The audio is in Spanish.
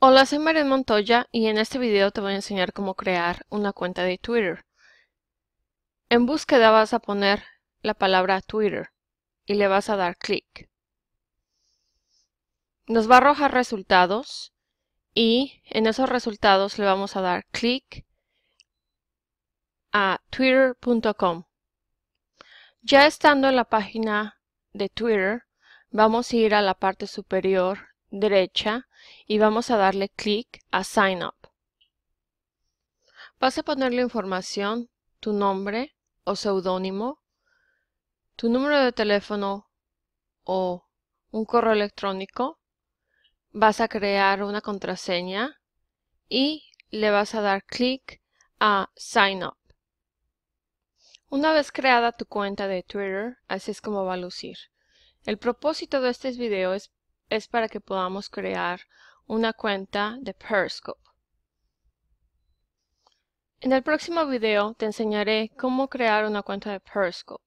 Hola, soy María Montoya y en este video te voy a enseñar cómo crear una cuenta de Twitter. En búsqueda vas a poner la palabra Twitter y le vas a dar clic. Nos va a arrojar resultados y en esos resultados le vamos a dar clic a twitter.com. Ya estando en la página de Twitter, vamos a ir a la parte superior derecha y vamos a darle clic a Sign Up. Vas a poner la información, tu nombre o seudónimo, tu número de teléfono o un correo electrónico. Vas a crear una contraseña y le vas a dar clic a Sign Up. Una vez creada tu cuenta de Twitter, así es como va a lucir. El propósito de este video es es para que podamos crear una cuenta de Periscope. En el próximo video te enseñaré cómo crear una cuenta de Periscope.